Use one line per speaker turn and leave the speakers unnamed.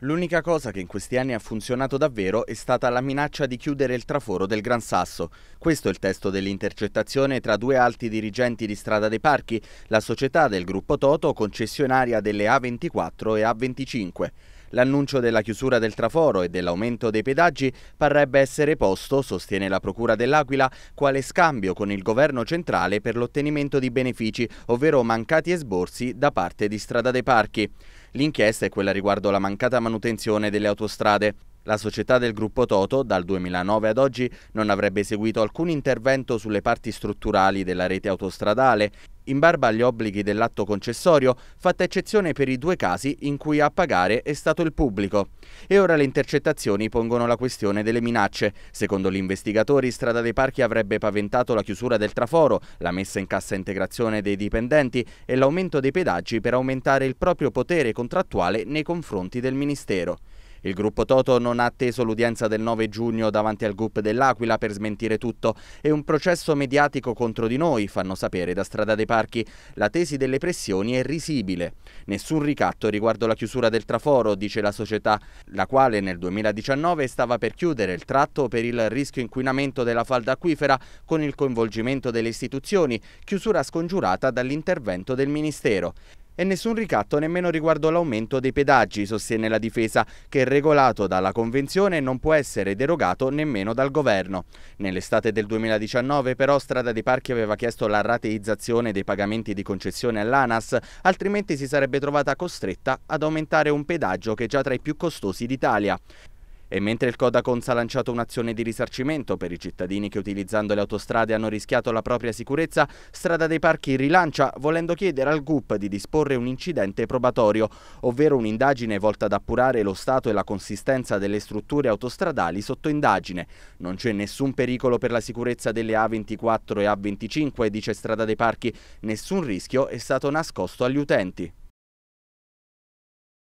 L'unica cosa che in questi anni ha funzionato davvero è stata la minaccia di chiudere il traforo del Gran Sasso. Questo è il testo dell'intercettazione tra due alti dirigenti di Strada dei Parchi, la società del gruppo Toto concessionaria delle A24 e A25. L'annuncio della chiusura del traforo e dell'aumento dei pedaggi parrebbe essere posto, sostiene la Procura dell'Aquila, quale scambio con il governo centrale per l'ottenimento di benefici, ovvero mancati esborsi da parte di Strada dei Parchi. L'inchiesta è quella riguardo la mancata manutenzione delle autostrade. La società del gruppo Toto dal 2009 ad oggi non avrebbe eseguito alcun intervento sulle parti strutturali della rete autostradale, in barba agli obblighi dell'atto concessorio, fatta eccezione per i due casi in cui a pagare è stato il pubblico. E ora le intercettazioni pongono la questione delle minacce. Secondo gli investigatori, Strada dei Parchi avrebbe paventato la chiusura del traforo, la messa in cassa integrazione dei dipendenti e l'aumento dei pedaggi per aumentare il proprio potere contrattuale nei confronti del Ministero. Il gruppo Toto non ha atteso l'udienza del 9 giugno davanti al GUP dell'Aquila per smentire tutto. È un processo mediatico contro di noi, fanno sapere da Strada dei Parchi. La tesi delle pressioni è risibile. Nessun ricatto riguardo la chiusura del traforo, dice la società, la quale nel 2019 stava per chiudere il tratto per il rischio inquinamento della falda acquifera con il coinvolgimento delle istituzioni, chiusura scongiurata dall'intervento del Ministero e nessun ricatto nemmeno riguardo l'aumento dei pedaggi, sostiene la difesa, che è regolato dalla Convenzione e non può essere derogato nemmeno dal governo. Nell'estate del 2019 però Strada dei Parchi aveva chiesto la rateizzazione dei pagamenti di concessione all'ANAS, altrimenti si sarebbe trovata costretta ad aumentare un pedaggio che è già tra i più costosi d'Italia. E mentre il Codacons ha lanciato un'azione di risarcimento per i cittadini che utilizzando le autostrade hanno rischiato la propria sicurezza, Strada dei Parchi rilancia volendo chiedere al GUP di disporre un incidente probatorio, ovvero un'indagine volta ad appurare lo stato e la consistenza delle strutture autostradali sotto indagine. Non c'è nessun pericolo per la sicurezza delle A24 e A25, dice Strada dei Parchi, nessun rischio è stato nascosto agli utenti.